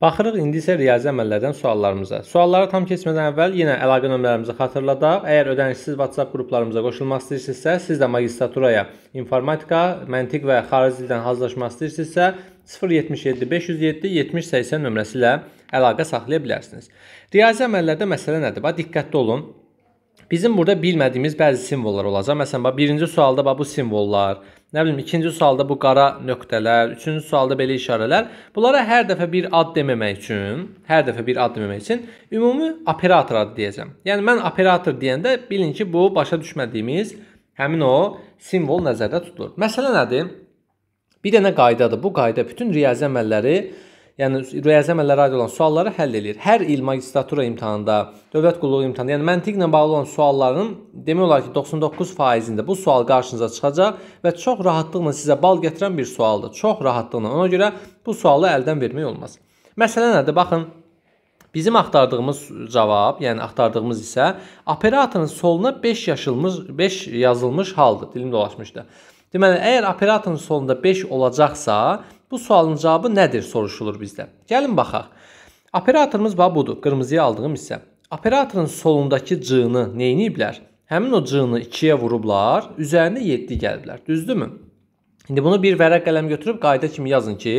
Baxırıq indi isə riyazi əməllərdən suallarımıza. Sualları tam keçmədən əvvəl yenə əlaqə nömrələrimizi xatırladaq. Əgər ödənişsiz WhatsApp qruplarımıza qoşulmaq istəyirsinizsə, siz də magistraturaya informatika, məntiq və xarici dildən hazırlaşmaq istəyirsinizsə 077 507 7080 nömrəsi ilə əlaqə saxlaya bilərsiniz. Riyazi əməllərdə məsələ nədir? Bax diqqətli olun. Bizim burada bilmədiyimiz bəzi simvollar olacaq. Məsələn, bax birinci sualda bax bu simvollar, Nə bilim, ikinci sualda bu qara nöqtələr, üçüncü sualda belə işarələr. Bunlara hər dəfə bir ad deməmək üçün, hər dəfə bir ad deməmək üçün ümumi operator adı deyəcəm. Yəni mən operator deyəndə bilin ki, bu başa düşmədiyimiz həmin o simvol nəzərdə tutulur. Məsələ nədir? Bir dənə qaydadır. Bu qayda bütün riyazi əməlləri yəni riyazi əməllərə aid olan sualları həll eləyir. Hər il magistratura imtahanında, dövlət qulluğu imtahanında, yəni məntiqlə bağlı olan sualların demək olar ki, 99%-ində bu sual qarşınıza çıxacaq və çox rahatlıqla sizə bal gətirən bir sualdır. Çox rahatlıqla. Ona görə bu sualı əldən vermək olmaz. Məsələ nədir? Baxın, Bizim axtardığımız cavab, yəni axtardığımız isə operatorun soluna 5 yaşılmış 5 yazılmış haldır. Dilim dolaşmışdı. Deməli, əgər operatorun solunda 5 olacaqsa, Bu sualın cavabı nədir soruşulur bizdə. Gəlin baxaq. Operatorumuz bax budur, qırmızıya aldığım hissə. Operatorun solundakı C-ni nəyiniblər? Həmin o C-ni 2-yə vurublar, üzərinə 7 gəliblər. Düzdürmü? İndi bunu bir vərəq qələm götürüb qayda kimi yazın ki,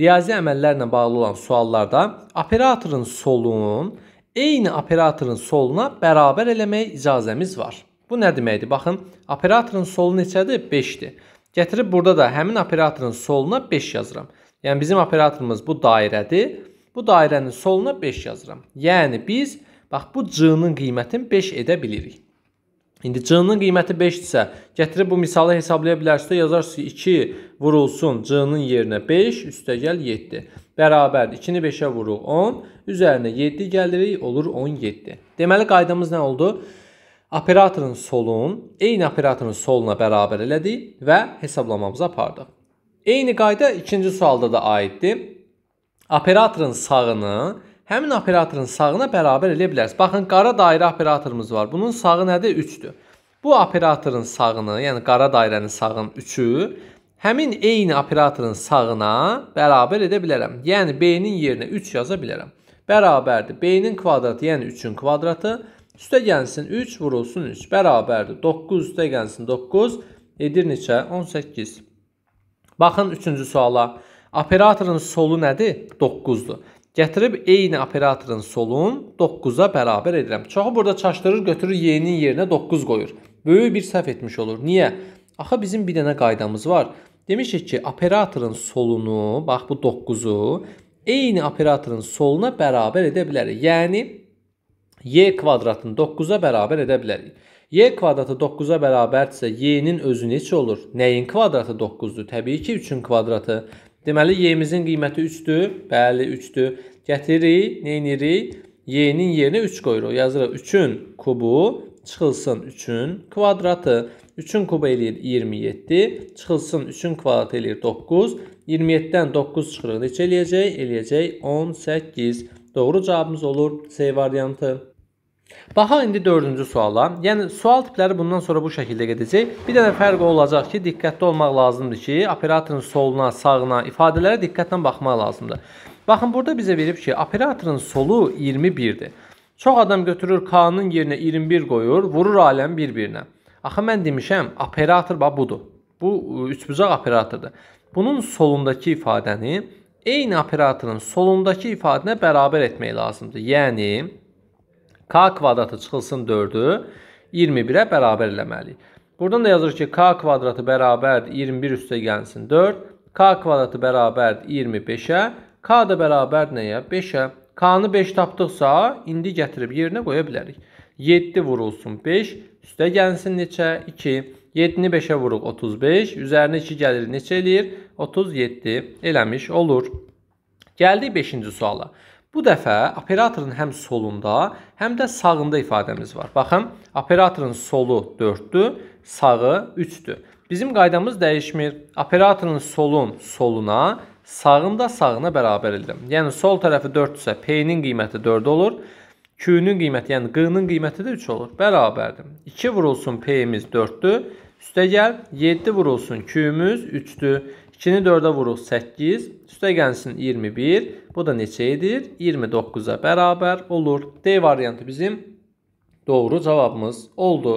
riyazi əməllərlə bağlı olan suallarda operatorun solunun eyni operatorun soluna bərabər eləməyə icazəmiz var. Bu nə deməkdir? Baxın, operatorun solu neçədir? 5-dir. Gətirib burada da həmin operatorun soluna 5 yazıram. Yəni bizim operatorumuz bu dairədir. Bu dairənin soluna 5 yazıram. Yəni biz bax bu c-nin qiymətini 5 edə bilirik. İndi c-nin qiyməti 5-dirsə, gətirib bu misalı hesablaya bilərsiniz, yazarsınız 2 vurulsun c-nin yerinə 5, üstəgəl 7. Bərabərdir 2-ni 5-ə vuruq 10, üzərinə 7 gəlirik, olur 17. Deməli qaydamız nə oldu? 10 operatorun solun eyni operatorun soluna bərabər elədik və hesablamamızı apardıq. Eyni qayda ikinci sualda da aiddir. Operatorun sağını həmin operatorun sağına bərabər eləyə bilərsiniz. Baxın, qara dairə operatorumuz var. Bunun sağı nədir? 3-dür. Bu operatorun sağını, yəni qara dairənin sağın 3-ü həmin eyni operatorun sağına bərabər edə bilərəm. Yəni B-nin yerinə 3 yaza bilərəm. Bərabərdir B-nin yəni kvadratı, yəni 3-ün kvadratı Üstə gəlsin 3, vurulsun 3. Bərabərdir. 9 üstə gəlsin 9, edir neçə? 18. Baxın 3-cü suala. Operatorun solu nədir? 9-dur. Gətirib eyni operatorun solun 9-a bərabər edirəm. Çoxu burada çaşdırır, götürür y-nin yerinə 9 qoyur. Böyük bir səhv etmiş olur. Niyə? Axı bizim bir dənə qaydamız var. Demişik ki, operatorun solunu, bax bu 9-u eyni operatorun soluna bərabər edə bilərik. Yəni y kvadratını 9-a bərabər edə bilərik. y kvadratı 9-a bərabərdirsə, y-nin özü neçə olur? Nəyin kvadratı 9-dur? Təbii ki, 3-ün kvadratı. Deməli, y-mizin qiyməti 3-dür. Bəli, 3-dür. Gətiririk, neynirik? Y-nin yerinə 3 qoyuruq. Yazırıq 3-ün kubu çıxılsın 3-ün kvadratı. 3-ün kubu eləyir 27, çıxılsın 3-ün kvadratı eləyir 9. 27-dən 9 çıxırıq. Neçə eləyəcək? Eləyəcək 18. Doğru cavabımız olur C variantı. Baxaq indi 4-cü suala. Yəni sual tipləri bundan sonra bu şəkildə gedəcək. Bir dənə fərq olacaq ki, diqqətli olmaq lazımdır ki, operatorun soluna, sağına ifadələrə diqqətlə baxmaq lazımdır. Baxın, burada bizə verib ki, operatorun solu 21-dir. Çox adam götürür K-nın yerinə 21 qoyur, vurur aləm bir-birinə. Axı mən demişəm, operator bax budur. Bu üçbucaq operatordur. Bunun solundakı ifadəni eyni operatorun solundakı ifadəyə bərabər etmək lazımdır. Yəni K kvadratı çıxılsın 4-ü 21-ə bərabər eləməliyik. Buradan da yazır ki, k kvadratı bərabərdir 21 üstə gəlsin 4, k kvadratı bərabərdir 25-ə, k da bərabər nəyə? 5-ə. K-nı 5 tapdıqsa, indi gətirib yerinə qoya bilərik. 7 vurulsun 5, üstə gəlsin neçə? 2. 7-ni 5-ə vuruq 35, üzərinə 2 gəlir neçə eləyir? 37 eləmiş olur. Gəldik 5-ci suala. Bu dəfə operatorun həm solunda, həm də sağında ifadəmiz var. Baxın, operatorun solu 4-dür, sağı 3-dür. Bizim qaydamız dəyişmir. Operatorun solun soluna, sağın da sağına bərabər edirəm. Yəni sol tərəfi 4-dürsə, P-nin qiyməti 4 olur. Q-nün qiyməti, yəni Q-nın qiyməti də 3 olur. Bərabərdir. 2 vurulsun P-imiz 4-dür. Üstəgəl 7 vurulsun Q-müz 3-dür. 2-ni 4-ə vuruq 8, üstə gəlsin 21, bu da neçə edir? 29-a bərabər olur. D variantı bizim doğru cavabımız oldu.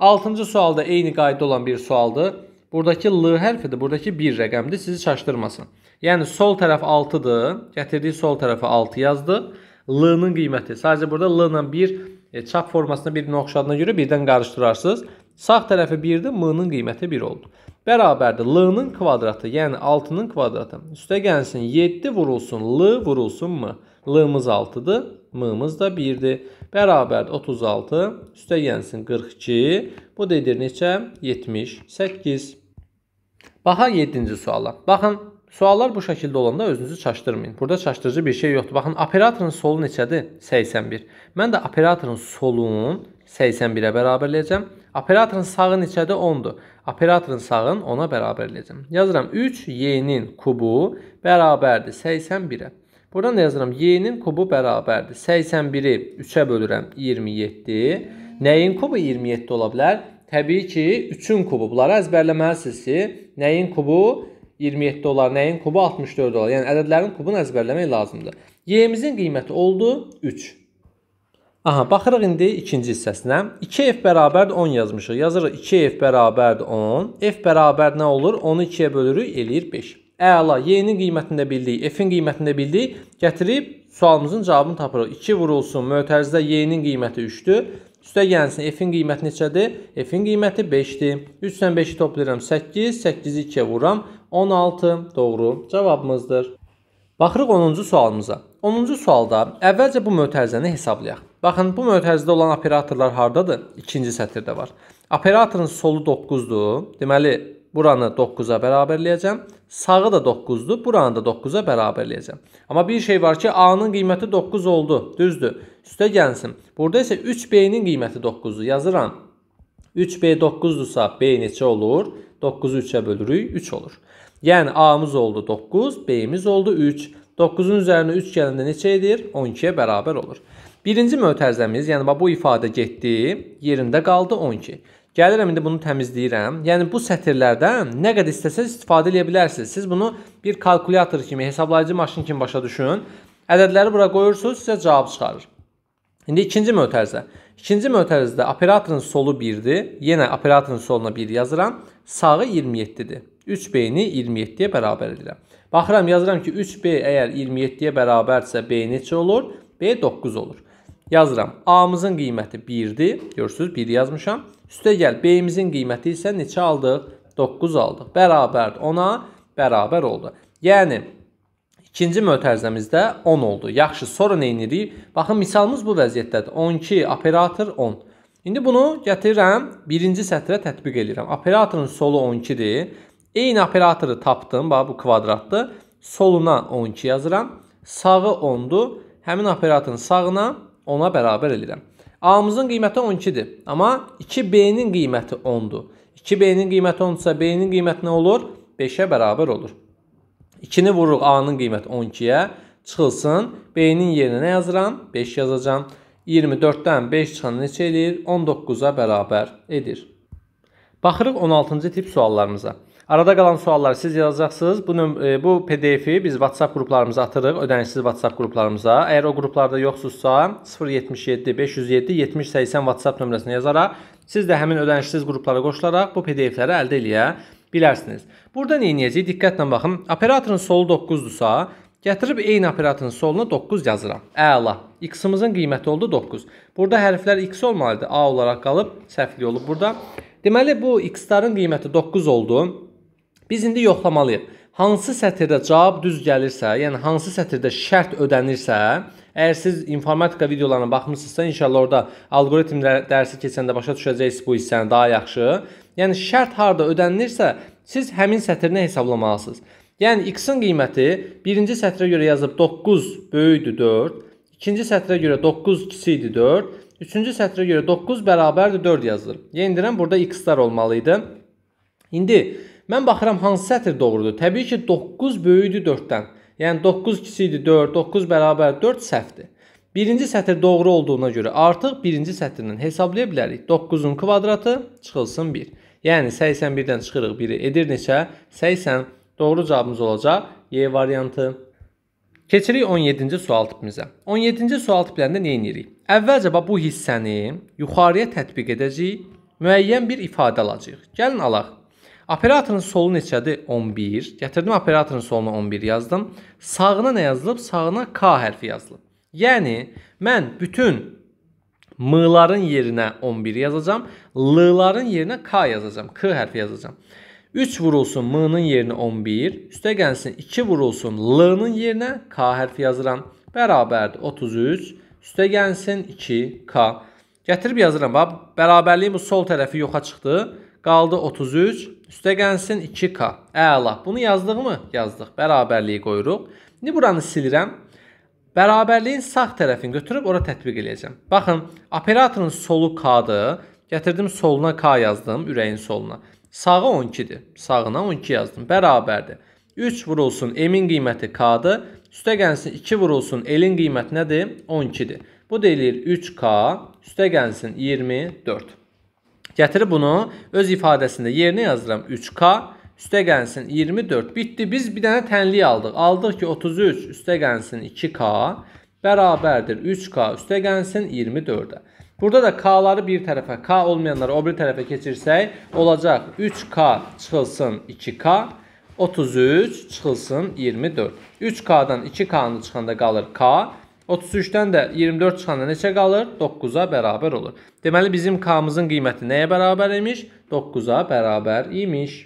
6-cı sualda eyni qayda olan bir sualdır. Buradakı L hərfidir, buradakı 1 rəqəmdir, sizi çaşdırmasın. Yəni sol tərəf 6-dır, gətirdiyi sol tərəfə 6 yazdı. L-nın qiyməti, sadəcə burada L ilə 1 e, çap formasında bir oxşadığına görə birdən qarışdırarsınız. Sağ tərəfi 1-dir, M-nın qiyməti 1 oldu bərabərdir. L-nın kvadratı, yəni 6-nın kvadratı. Üstə gəlsin 7 vurulsun L vurulsun M. L-mız 6-dır, M-mız da 1-dir. Bərabərdir 36, üstə gəlsin 42. Bu da edir neçə? 78. Baxaq 7-ci suala. Baxın, Suallar bu şəkildə olanda özünüzü çaşdırmayın. Burada çaşdırıcı bir şey yoxdur. Baxın, operatorun solu neçədir? 81. Mən də operatorun solunun 81-ə bərabərləyəcəm. Operatorun sağı neçədir? 10-dur. Operatorun sağın 10-a bərabərləyəcəm. Yazıram 3 y-nin kubu bərabərdir 81-ə. Buradan da yazıram y-nin kubu bərabərdir. 81-i 3-ə bölürəm 27. Nəyin kubu 27 ola bilər? Təbii ki, 3-ün kubu. Bunları əzbərləməlisiniz ki, nəyin kubu 27. 27 dolar, nəyin kubu 64 dolar. Yəni ədədlərin kubunu əzbərləmək lazımdır. Y-imizin qiyməti oldu 3. Aha, baxırıq indi ikinci hissəsinə. 2f bərabərdir 10 yazmışıq. Yazırıq 2f bərabərdir 10. F bərabər nə olur? 10-u 2-yə bölürük, eləyir 5. Əla, y-nin qiymətini də bildik, f-in qiymətini də bildik. Gətirib sualımızın cavabını tapırıq. 2 vurulsun, mötərizdə y-nin qiyməti 3-dür. Üstə gəlsin, f-in qiyməti neçədir? F-in qiyməti 5-dir. 3-dən 5-i toplayıram 8, 8-i 2-yə vuram. 16 doğru cavabımızdır. Baxırıq 10-cu sualımıza. 10-cu sualda əvvəlcə bu mötərizəni hesablayaq. Baxın, bu mötərizədə olan operatorlar hardadır? 2-ci sətirdə var. Operatorun solu 9-dur. Deməli, buranı 9-a bərabərləyəcəm. Sağı da 9-dur, buranı da 9-a bərabərləyəcəm. Amma bir şey var ki, A-nın qiyməti 9 oldu, düzdür. Üstə gəlsin. Burada isə 3B-nin qiyməti 9-dur. Yazıram. 3B 9-dursa B neçə olur? 9. 9-u 3-ə bölürük, 3 olur. Yəni A-mız oldu 9, B-miz oldu 3. 9-un üzərinə 3 gələndə neçə edir? 12-yə bərabər olur. Birinci mötərizəmiz, yəni bu ifadə getdi, yerində qaldı 12. Gəlirəm indi bunu təmizləyirəm. Yəni bu sətirlərdən nə qədər istəsəz istifadə edə bilərsiniz. Siz bunu bir kalkulyator kimi, hesablayıcı maşın kimi başa düşün. Ədədləri bura qoyursunuz, sizə cavab çıxarır. İndi ikinci mötərizə. İkinci mötərizədə operatorun solu 1-dir. Yenə operatorun soluna 1 yazıram sağı 27-dir. 3B-ni 27-yə bərabər edirəm. Baxıram, yazıram ki, 3B əgər 27-yə bərabərsə B neçə olur? B 9 olur. Yazıram, A-mızın qiyməti 1-dir. Görürsünüz, 1 yazmışam. Üstə gəl, B-imizin qiyməti isə neçə aldıq? 9 aldıq. Bərabərdir. Ona bərabər oldu. Yəni, İkinci mötərizəmizdə 10 oldu. Yaxşı, sonra nə edirik? Baxın, misalımız bu vəziyyətdədir. 12 operator 10. İndi bunu gətirirəm, birinci sətrə tətbiq edirəm. Operatorun solu 12-dir. Eyni operatoru tapdım, bax bu kvadratdır. Soluna 12 yazıram. Sağı 10-dur. Həmin operatorun sağına 10-a bərabər edirəm. A-mızın qiyməti 12-dir, amma 2B-nin qiyməti 10-dur. 2B-nin qiyməti 10-dursa, B-nin qiyməti nə olur? 5-ə bərabər olur. 2-ni vururuq A-nın qiyməti 12-yə, çıxılsın. B-nin yerinə nə yazıram? 5 yazacağam. 24-dən 5 çıxan neçə eləyir? 19-a bərabər edir. Baxırıq 16-cı tip suallarımıza. Arada qalan sualları siz yazacaqsınız. Bu, e, bu PDF-i biz WhatsApp qruplarımıza atırıq, ödənişsiz WhatsApp qruplarımıza. Əgər o qruplarda yoxsunuzsa 077 507 7080 WhatsApp nömrəsinə yazaraq siz də həmin ödənişsiz qruplara qoşularaq bu PDF-ləri əldə eləyə bilərsiniz. Burada nə edəcəyik? Diqqətlə baxın. Operatorun solu 9-dursa, Gətirib eyni operatın soluna 9 yazıram. Əla. X-imizin qiyməti oldu 9. Burada hərflər X olmalıdır. A olaraq qalıb, səhvlik olub burada. Deməli, bu X-ların qiyməti 9 oldu. Biz indi yoxlamalıyıq. Hansı sətirdə cavab düz gəlirsə, yəni hansı sətirdə şərt ödənirsə, əgər siz informatika videolarına baxmısınızsa, inşallah orada alqoritm dərsi keçəndə başa düşəcəksiniz bu hissəni daha yaxşı. Yəni şərt harda ödənilirsə, siz həmin sətrini hesablamalısınız. Yəni x-in qiyməti birinci sətrə görə yazıb 9 böyükdür 4, ikinci sətrə görə 9 kiçikdir 4, üçüncü sətrə görə 9 bərabərdir 4 yazılır. Yendirəm yəni burada x-lar olmalı idi. İndi mən baxıram hansı sətr doğrudur. Təbii ki 9 böyükdür 4-dən. Yəni 9 kiçikdir 4, 9 bərabər 4 səhvdir. Birinci sətr doğru olduğuna görə artıq birinci sətrindən hesablaya bilərik. 9-un kvadratı çıxılsın 1. Yəni 81-dən çıxırıq 1-i edir neçə? 80 Doğru cavabımız olacaq Y variantı. Keçirik 17-ci sual tipimizə. 17-ci sual tiplərində nə edirik? Əvvəlcə bax bu hissəni yuxarıya tətbiq edəcəyik. Müəyyən bir ifadə alacağıq. Gəlin alaq. Operatorun solu neçədir? 11. Gətirdim operatorun soluna 11 yazdım. Sağına nə yazılıb? Sağına K hərfi yazılıb. Yəni mən bütün M-ların yerinə 11 yazacağam, L-ların yerinə K yazacağam, K hərfi yazacağam. 3 vurulsun m'nın yerine 11. Üste gelsin 2 vurulsun l'nın yerine k harfi yazıram. Bərabərdir 33. Üste gelsin 2k. Gətirib yazıram. Bax, bərabərliyin bu sol tərəfi yoxa çıxdı. Qaldı 33. Üstə gəlsin 2K. Əla. Bunu yazdıq mı? Yazdıq. Bərabərliyi qoyuruq. İndi buranı silirəm. Bərabərliyin sağ tərəfini götürüb ora tətbiq edəcəm. Baxın, operatorun solu K-dır. Gətirdim soluna K yazdım, ürəyin soluna. Sağı 12-dir. Sağına 12 yazdım. Bərabərdir. 3 vurulsun m-in qiyməti k-dır. Üstə gəlsin 2 vurulsun l-in qiyməti nədir? 12-dir. Bu deyilir 3k, üstə gəlsin 24. Gətirib bunu öz ifadəsində yerinə yazıram 3k, üstə gəlsin 24. Bitdi. Biz bir dənə tənlik aldıq. Aldıq ki 33 üstə gəlsin 2k bərabərdir 3k üstə gəlsin 24-ə. Burada da K-ları bir tərəfə, K olmayanları o bir tərəfə keçirsək, olacaq 3K çıxılsın 2K, 33 çıxılsın 24. 3K-dan 2K-nı çıxanda qalır K, 33-dən də 24 çıxanda neçə qalır? 9-a bərabər olur. Deməli, bizim K-mızın qiyməti nəyə bərabər imiş? 9-a bərabər imiş.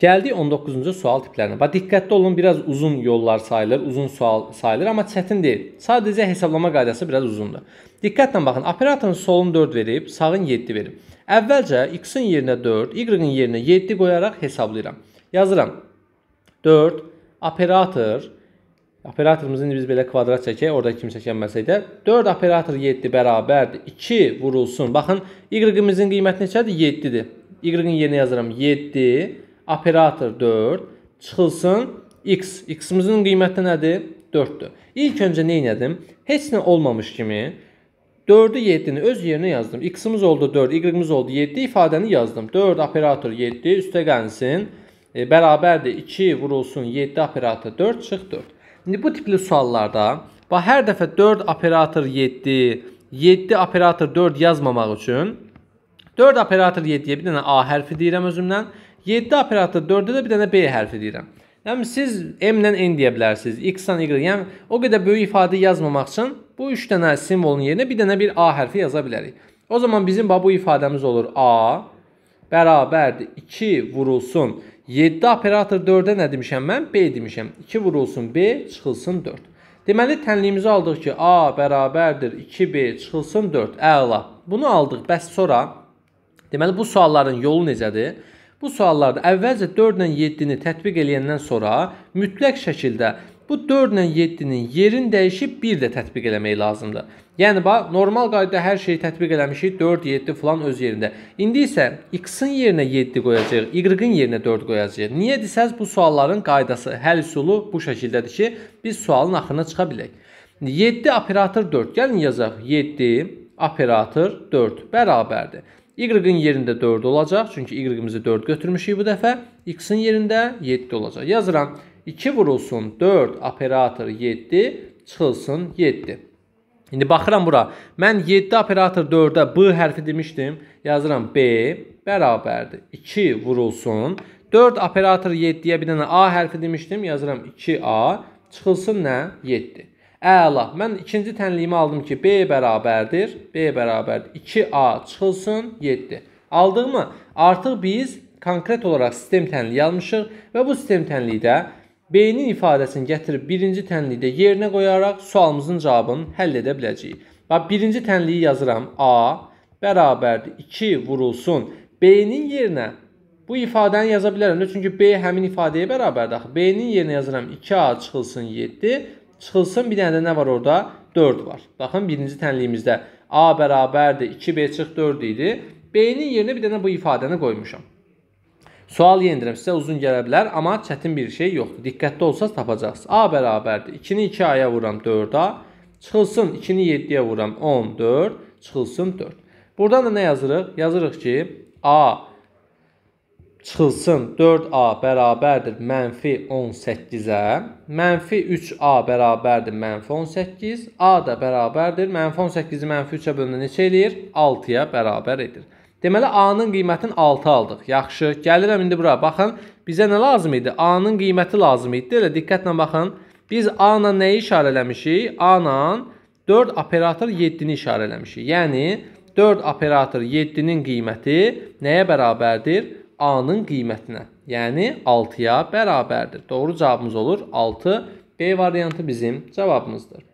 Gəldik 19-cu sual tiplərinə. Bax diqqətli olun, biraz uzun yollar sayılır, uzun sual sayılır, amma çətin deyil. Sadəcə hesablama qaydası biraz uzundur. Diqqətlə baxın. Operatorun solun 4 verib, sağın 7 verib. Əvvəlcə x-in yerinə 4, y-in yerinə 7 qoyaraq hesablayıram. Yazıram. 4 operator Operatorumuz indi biz belə kvadrat çəkək, orada kim çəkənməsək də 4 operator 7 bərabərdir. 2 vurulsun. Baxın, y-imizin qiyməti neçədir? 7-dir. Y-in yerinə yazıram 7 operator 4 çıxılsın x. x-imizin qiyməti nədir? 4-dür. İlk öncə nə etdim? Heç nə olmamış kimi 4-ü 7-ni öz yerinə yazdım. X-imiz oldu 4, Y-imiz oldu 7 ifadəni yazdım. 4 operator 7 üstə qənsin. E, bərabərdir 2 vurulsun 7 operator 4 çıx 4. İndi bu tipli suallarda bax hər dəfə 4 operator 7, 7 operator 4 yazmamaq üçün 4 operator 7-yə bir dənə A hərfi deyirəm özümdən. 7 operatda 4-də də bir dənə B hərfi deyirəm. Yəni siz M ilə N deyə bilərsiniz, X-dan Y. Yəni o qədər böyük ifadə yazmamaq üçün bu 3 dənə simvolun yerinə bir dənə bir A hərfi yaza bilərik. O zaman bizim bax bu ifadəmiz olur. A bərabərdir 2 vurulsun 7 operator 4-ə nə demişəm mən? B demişəm. 2 vurulsun B çıxılsın 4. Deməli tənliyimizi aldıq ki, A bərabərdir 2B çıxılsın 4. Əla. Bunu aldıq. Bəs sonra deməli bu sualların yolu necədir? Bu suallarda əvvəlcə 4 ilə 7-ni tətbiq eləyəndən sonra mütləq şəkildə bu 4 ilə 7-nin yerin dəyişib bir də tətbiq eləmək lazımdır. Yəni bax, normal qaydada hər şeyi tətbiq eləmişik, 4, 7 falan öz yerində. İndi isə x-in yerinə 7 qoyacağıq, y-in yerinə 4 qoyacağıq. Niyə desəz bu sualların qaydası, həll üsulu bu şəkildədir ki, biz sualın axırına çıxa bilək. 7 operator 4. Gəlin yazaq. 7 operator 4 bərabərdir. Y-in yerində 4 olacaq. Çünki Y-imizi 4 götürmüşük bu dəfə. X-in yerində 7 olacaq. Yazıram 2 vurulsun 4 operator 7 çıxılsın 7. İndi baxıram bura. Mən 7 operator 4-ə B hərfi demişdim. Yazıram B bərabərdir. 2 vurulsun. 4 operator 7-yə bir dənə A hərfi demişdim. Yazıram 2A. Çıxılsın nə? 7. Əla. Mən ikinci tənliyimi aldım ki, B bərabərdir. B bərabərdir. 2A çıxılsın 7. Aldığımı? Artıq biz konkret olaraq sistem tənliyi almışıq və bu sistem tənliyidə B-nin ifadəsini gətirib birinci tənlikdə yerinə qoyaraq sualımızın cavabını həll edə biləcəyik. Bax, birinci tənliyi yazıram. A bərabərdir 2 vurulsun. B-nin yerinə bu ifadəni yaza bilərəm. Çünki B həmin ifadəyə bərabərdir. B-nin yerinə yazıram 2A çıxılsın 7 çıxılsın. Bir dənə də nə var orada? 4 var. Baxın, birinci tənliyimizdə A bərabərdir 2B çıx 4 idi. B-nin yerinə bir dənə bu ifadəni qoymuşam. Sual yendirəm, sizə uzun gələ bilər, amma çətin bir şey yoxdur. Diqqətli olsanız tapacaqsınız. A bərabərdir 2-ni 2A-ya vuram 4-a, çıxılsın 2-ni 7-yə vuram 14, çıxılsın 4. Buradan da nə yazırıq? Yazırıq ki, A bərabərdir çıxılsın 4a bərabərdir mənfi 18-ə, mənfi 3a bərabərdir mənfi 18, a da bərabərdir, mənfi 18-i mənfi 3-ə bölünə neçə eləyir? 6-ya bərabər edir. Deməli, a-nın qiymətini 6 aldıq. Yaxşı, gəlirəm indi bura, baxın, bizə nə lazım idi? a-nın qiyməti lazım idi, elə diqqətlə baxın. Biz a-la nəyi işarə eləmişik? a-la 4 operator 7-ni işarə eləmişik. Yəni, 4 operator 7-nin qiyməti nəyə bərabərdir? 6. A-nın qiymətinə. Yəni 6-ya bərabərdir. Doğru cavabımız olur 6. B variantı bizim cavabımızdır.